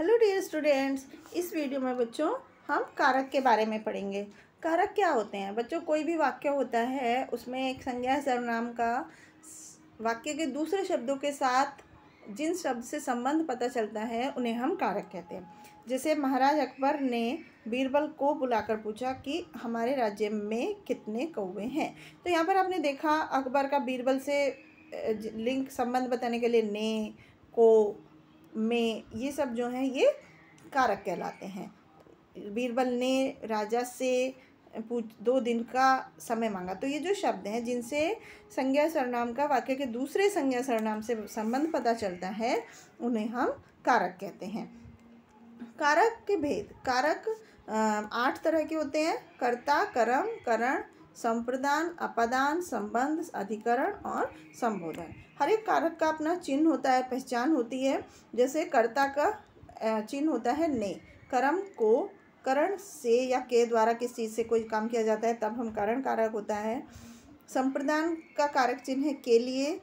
hello dear students इस video में बच्चों हम कारक के बारे में पढ़ेंगे कारक क्या होते हैं बच्चों कोई भी वाक्य होता है उसमें एक संज्ञा सर्वनाम का वाक्य के दूसरे शब्दों के साथ जिन शब्द से संबंध पता चलता है उन्हें हम कारक कहते हैं जैसे महाराज अकबर ने बीरबल को बुलाकर पूछा कि हमारे राज्य में कितने कौवे हैं तो यहाँ पर आपने देखा अकबर का बीरबल से लिंक संबंध बताने के लिए ने को में ये सब जो हैं ये कारक कहलाते हैं बीरबल ने राजा से पूछ दो दिन का समय मांगा तो ये जो शब्द हैं जिनसे संज्ञा सरनाम का वाक्य के दूसरे संज्ञा सरनाम से संबंध पता चलता है उन्हें हम कारक कहते हैं कारक के भेद कारक आठ तरह के होते हैं कर्ता कर्म करण संप्रदान अपादान संबंध अधिकरण और संबोधन हर एक कारक का अपना चिन्ह होता है पहचान होती है जैसे कर्ता का चिन्ह होता है ने कर्म को करण से या के द्वारा किस चीज़ से कोई काम किया जाता है तब हम करण कारक होता है संप्रदान का कारक चिन्ह है के लिए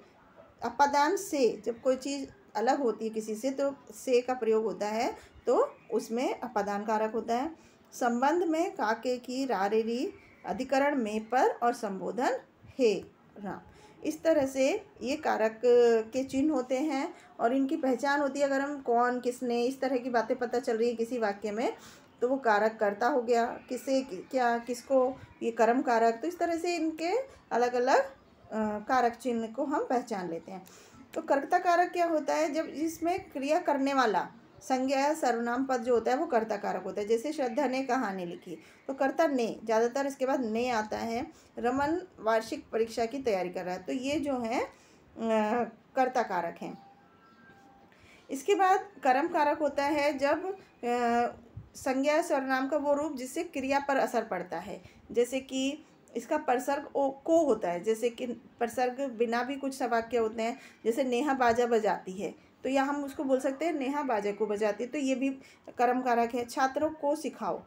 अपादान से जब कोई चीज़ अलग होती है किसी से तो से का प्रयोग होता है तो उसमें अपादान कारक होता है संबंध में काके की रारेरी अधिकरण में पर और संबोधन हे राम इस तरह से ये कारक के चिन्ह होते हैं और इनकी पहचान होती है अगर हम कौन किसने इस तरह की बातें पता चल रही है किसी वाक्य में तो वो कारक करता हो गया किसे क्या किसको ये कर्म कारक तो इस तरह से इनके अलग अलग कारक चिन्ह को हम पहचान लेते हैं तो कर्ता कारक क्या होता है जब इसमें क्रिया करने वाला संज्ञा सर्वनाम पद जो होता है वो कर्ता कारक होता है जैसे श्रद्धा ने कहानी लिखी तो कर्ता ने ज़्यादातर इसके बाद ने आता है रमन वार्षिक परीक्षा की तैयारी कर रहा है तो ये जो है कर्ता कारक हैं इसके बाद कर्म कारक होता है जब संज्ञा सर्वनाम का वो रूप जिससे क्रिया पर असर पड़ता है जैसे कि इसका प्रसर्ग ओ को होता है जैसे कि प्रसर्ग बिना भी कुछ सवाक्य होते हैं जैसे नेहा बाजा बजाती है तो या हम उसको बोल सकते हैं नेहा बाजा को बजाती तो ये भी कर्म कारक है छात्रों को सिखाओ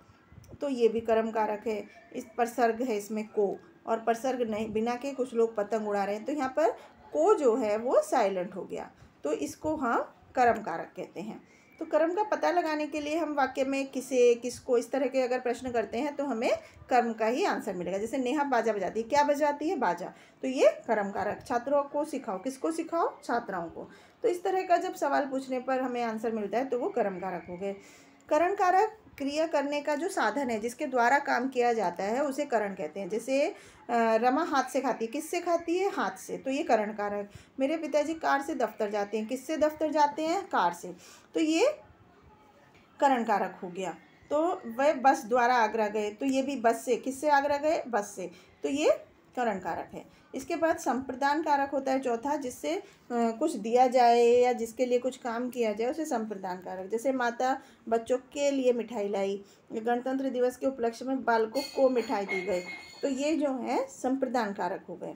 तो ये भी कर्म कारक है इस प्रसर्ग है इसमें को और प्रसर्ग नहीं बिना के कुछ लोग पतंग उड़ा रहे हैं तो यहाँ पर को जो है वो साइलेंट हो गया तो इसको हम कर्म कारक कहते हैं तो कर्म का पता लगाने के लिए हम वाक्य में किसे किसको इस तरह के अगर प्रश्न करते हैं तो हमें कर्म का ही आंसर मिलेगा जैसे नेहा बाजा बजाती है क्या बजाती है बाजा तो ये कर्म कारक छात्रों को सिखाओ किसको सिखाओ छात्राओं को तो इस तरह का जब सवाल पूछने पर हमें आंसर मिलता है तो वो कर्म कारक हो गए करण कारक क्रिया करने का जो साधन है जिसके द्वारा काम किया जाता है उसे करण कहते हैं जैसे रमा हाथ से खाती है किससे खाती है हाथ से तो ये करण कारक मेरे पिताजी कार से दफ्तर जाते हैं किससे दफ्तर जाते हैं कार से तो ये करण कारक हो गया तो वह बस द्वारा आगरा गए तो ये भी बस से किससे आगरा गए बस से तो ये त्वरण कारक है इसके बाद संप्रदान कारक होता है चौथा जिससे कुछ दिया जाए या जिसके लिए कुछ काम किया जाए उसे संप्रदान कारक जैसे माता बच्चों के लिए मिठाई लाई गणतंत्र दिवस के उपलक्ष्य में बालकों को मिठाई दी गई तो ये जो है संप्रदान कारक हो गए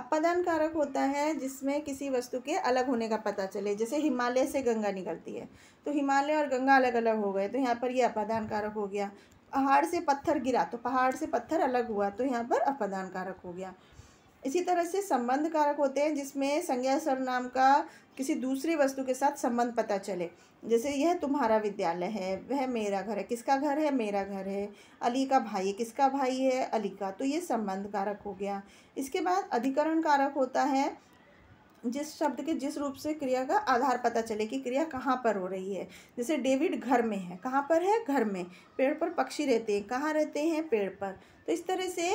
अपादान कारक होता है जिसमें किसी वस्तु के अलग होने का पता चले जैसे हिमालय से गंगा निकलती है तो हिमालय और गंगा अलग अलग हो गए तो यहाँ पर ये अपादान कारक हो गया पहाड़ से पत्थर गिरा तो पहाड़ से पत्थर अलग हुआ तो यहाँ पर अपदान कारक हो गया इसी तरह से संबंध कारक होते हैं जिसमें संज्ञा सर्वनाम का किसी दूसरी वस्तु के साथ संबंध पता चले जैसे यह तुम्हारा विद्यालय है वह मेरा घर है किसका घर है मेरा घर है अली का भाई है किसका भाई है अली का तो ये संबंध कारक हो गया इसके बाद अधिकरण कारक होता है जिस शब्द के जिस रूप से क्रिया का आधार पता चले कि क्रिया कहाँ पर हो रही है जैसे डेविड घर में है कहाँ पर है घर में पेड़ पर पक्षी रहते हैं कहाँ रहते हैं पेड़ पर तो इस तरह से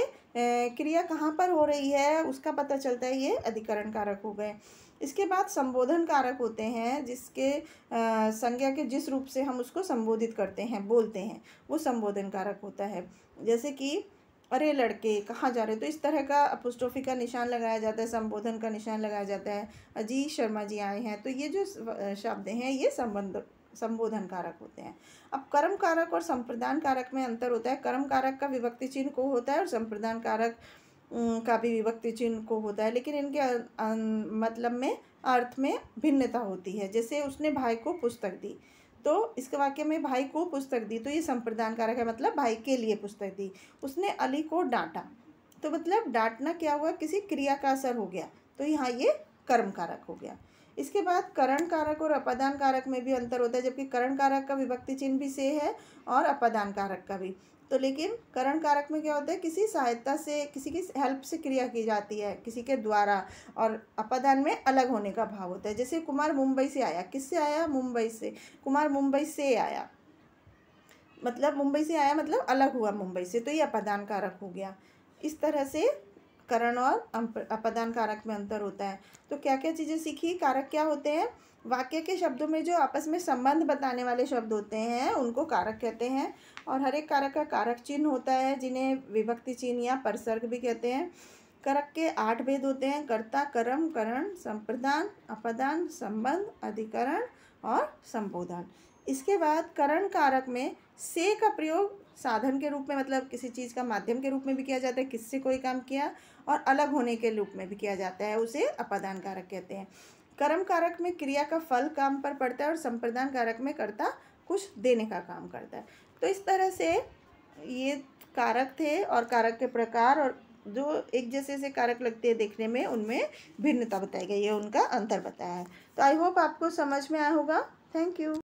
क्रिया कहाँ पर हो रही है उसका पता चलता है ये अधिकरण कारक हो गए इसके बाद संबोधन कारक होते हैं जिसके संज्ञा के जिस रूप से हम उसको संबोधित करते हैं बोलते हैं वो संबोधन कारक होता है जैसे कि अरे लड़के कहाँ जा रहे हो तो इस तरह का अपोस्ट्रोफी का निशान लगाया जाता है संबोधन का निशान लगाया जाता है अजी शर्मा जी आए हैं तो ये जो शब्द हैं ये संबंध संबोधन कारक होते हैं अब कर्म कारक और संप्रदान कारक में अंतर होता है कर्म कारक का विभक्ति चिन्ह को होता है और संप्रदान कारक का भी विभक्ति चिन्ह को होता है लेकिन इनके मतलब में अर्थ में भिन्नता होती है जैसे उसने भाई को पुस्तक दी तो इसके वाक्य में भाई को पुस्तक दी तो ये संप्रदान कारक है मतलब भाई के लिए पुस्तक दी उसने अली को डांटा तो मतलब डांटना क्या हुआ किसी क्रिया का असर हो गया तो यहाँ ये कर्म कारक हो गया इसके बाद करण कारक और अपादान कारक में भी अंतर होता है जबकि करण कारक का विभक्ति चिन्ह भी से है और अपादान कारक का भी तो लेकिन करण कारक में क्या होता है किसी सहायता से किसी की हेल्प से क्रिया की जाती है किसी के द्वारा और अपादान में अलग होने का भाव होता है जैसे कुमार मुंबई से आया किससे आया मुंबई से कुमार मुंबई से आया मतलब मुंबई से आया मतलब अलग हुआ मुंबई से तो ये अपादान कारक हो गया इस तरह से करण और अपदान कारक में अंतर होता है तो क्या क्या चीज़ें सीखी कारक क्या होते हैं वाक्य के शब्दों में जो आपस में संबंध बताने वाले शब्द होते हैं उनको कारक कहते हैं और हर एक कारक का कारक चिन्ह होता है जिन्हें विभक्ति चिन्ह या परसर्ग भी कहते हैं करक के आठ भेद होते हैं कर्ता कर्म करण संप्रदान अपदान संबंध अधिकरण और संबोधन इसके बाद करण कारक में से का प्रयोग साधन के रूप में मतलब किसी चीज़ का माध्यम के रूप में भी किया जाता है किससे कोई काम किया और अलग होने के रूप में भी किया जाता है उसे अपादान कारक कहते हैं कर्म कारक में क्रिया का फल काम पर पड़ता है और संप्रदान कारक में कर्ता कुछ देने का काम करता है तो इस तरह से ये कारक थे और कारक के प्रकार और जो एक जैसे से कारक लगते हैं देखने में उनमें भिन्नता बताई गई है उनका अंतर बताया है तो आई होप आपको समझ में आया होगा थैंक यू